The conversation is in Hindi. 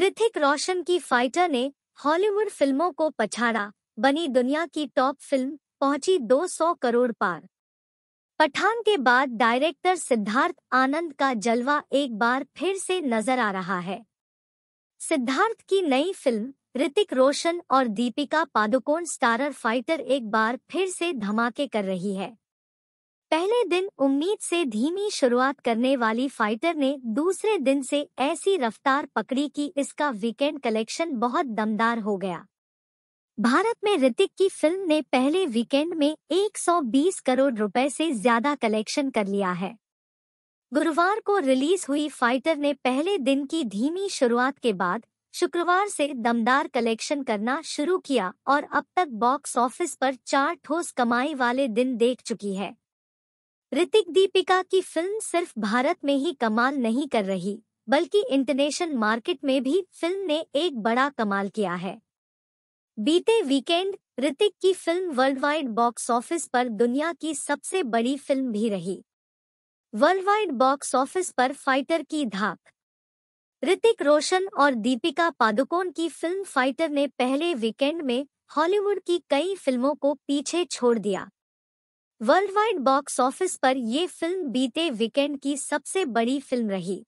ऋतिक रोशन की फाइटर ने हॉलीवुड फिल्मों को पछाड़ा बनी दुनिया की टॉप फिल्म पहुंची 200 करोड़ पार पठान के बाद डायरेक्टर सिद्धार्थ आनंद का जलवा एक बार फिर से नजर आ रहा है सिद्धार्थ की नई फिल्म ऋतिक रोशन और दीपिका पादुकोण स्टारर फाइटर एक बार फिर से धमाके कर रही है पहले दिन उम्मीद से धीमी शुरुआत करने वाली फाइटर ने दूसरे दिन से ऐसी रफ्तार पकड़ी कि इसका वीकेंड कलेक्शन बहुत दमदार हो गया भारत में ऋतिक की फिल्म ने पहले वीकेंड में 120 करोड़ रुपए से ज्यादा कलेक्शन कर लिया है गुरुवार को रिलीज हुई फाइटर ने पहले दिन की धीमी शुरुआत के बाद शुक्रवार से दमदार कलेक्शन करना शुरू किया और अब तक बॉक्स ऑफिस पर चार ठोस कमाई वाले दिन देख चुकी है ऋतिक दीपिका की फिल्म सिर्फ भारत में ही कमाल नहीं कर रही बल्कि इंटरनेशनल मार्केट में भी फिल्म ने एक बड़ा कमाल किया है बीते वीकेंड ऋतिक की film world wide box office पर दुनिया की सबसे बड़ी फिल्म भी रही वर्ल्ड वाइड बॉक्स ऑफिस पर फाइटर की धाक ऋतिक रोशन और दीपिका पादुकोण की फिल्म फाइटर ने पहले वीकेंड में हॉलीवुड की कई फिल्मों को पीछे छोड़ दिया वर्ल्ड वाइड बॉक्स ऑफिस पर ये फिल्म बीते वीकेंड की सबसे बड़ी फिल्म रही